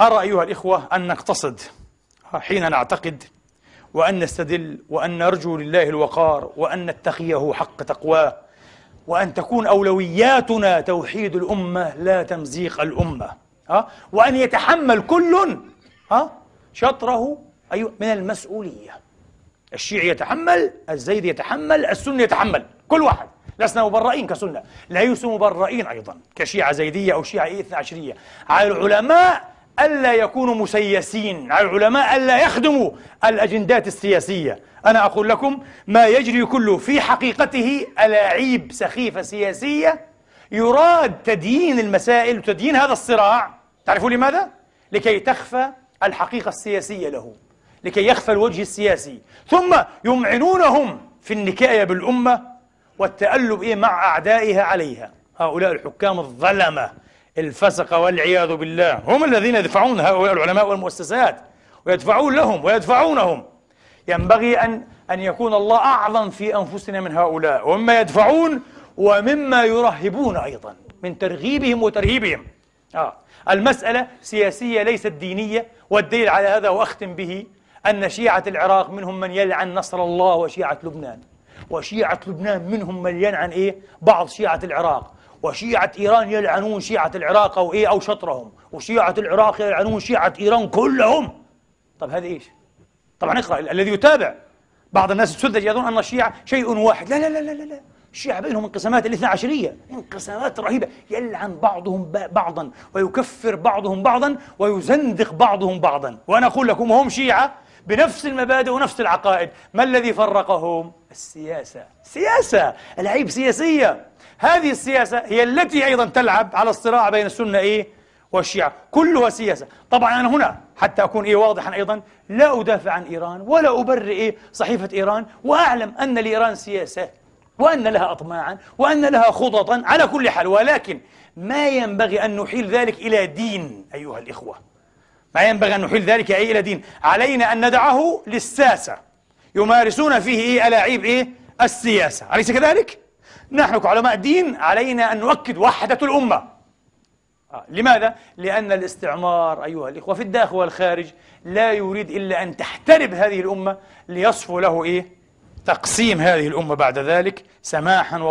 أرى أيها الإخوة أن نقتصد حين نعتقد وأن نستدل وأن نرجو لله الوقار وأن نتقيه حق تقواه وأن تكون أولوياتنا توحيد الأمة لا تمزيق الأمة ها؟ وأن يتحمل كل ها؟ شطره أيوة من المسؤولية الشيعي يتحمل الزيد يتحمل السني يتحمل كل واحد لسنا مبرئين كسنة ليسوا مبرئين أيضا كشيعة زيدية أو شيعة إيه عشرية على العلماء ألا يكونوا مسيسين على العلماء ألا يخدموا الأجندات السياسية أنا أقول لكم ما يجري كله في حقيقته ألاعيب سخيفة سياسية يراد تدين المسائل وتدين هذا الصراع تعرفوا لماذا؟ لكي تخفى الحقيقة السياسية له لكي يخفى الوجه السياسي ثم يمعنونهم في النكاية بالأمة والتألب إيه مع أعدائها عليها هؤلاء الحكام الظلمة الفسقة والعياذ بالله هم الذين يدفعون هؤلاء العلماء والمؤسسات ويدفعون لهم ويدفعونهم ينبغي أن أن يكون الله أعظم في أنفسنا من هؤلاء ومما يدفعون ومما يرهبون أيضا من ترغيبهم وترهيبهم آه. المسألة سياسية ليست دينية والدليل على هذا وأختم به أن شيعة العراق منهم من يلعن نصر الله وشيعة لبنان وشيعة لبنان منهم من يلعن إيه؟ بعض شيعة العراق وشيعة إيران يلعنون شيعة العراق أو إيه أو شطرهم وشيعة العراق يلعنون شيعة إيران كلهم طب هذا إيش؟ طبعا اقرأ الذي يتابع بعض الناس السذج يظن أن الشيعة شيء واحد لا لا لا لا لا الشيعة بينهم انقسامات الاثنى عشرية انقسامات رهيبة يلعن بعضهم بعضا ويكفر بعضهم بعضا ويزندق بعضهم بعضا وأنا أقول لكم هم شيعة بنفس المبادئ ونفس العقائد ما الذي فرقهم؟ السياسة سياسة العيب سياسية هذه السياسة هي التي أيضا تلعب على الصراع بين السنة إيه؟ والشيعة كلها سياسة طبعا أنا هنا حتى أكون إيه واضحا أيضا لا أدافع عن إيران ولا أبرئ إيه صحيفة إيران وأعلم أن لإيران سياسة وأن لها أطماعا وأن لها خططا على كل حال ولكن ما ينبغي أن نحيل ذلك إلى دين أيها الإخوة ما ينبغي أن نحيل ذلك أي إلى دين علينا أن ندعه للساسة يمارسون فيه إيه ألاعيب إيه السياسة أليس كذلك؟ نحن كعلماء دين علينا أن نؤكد وحدة الأمة آه. لماذا؟ لأن الاستعمار أيها الإخوة في الداخل والخارج لا يريد إلا أن تحترب هذه الأمة ليصفو له إيه؟ تقسيم هذه الأمة بعد ذلك سماحا و...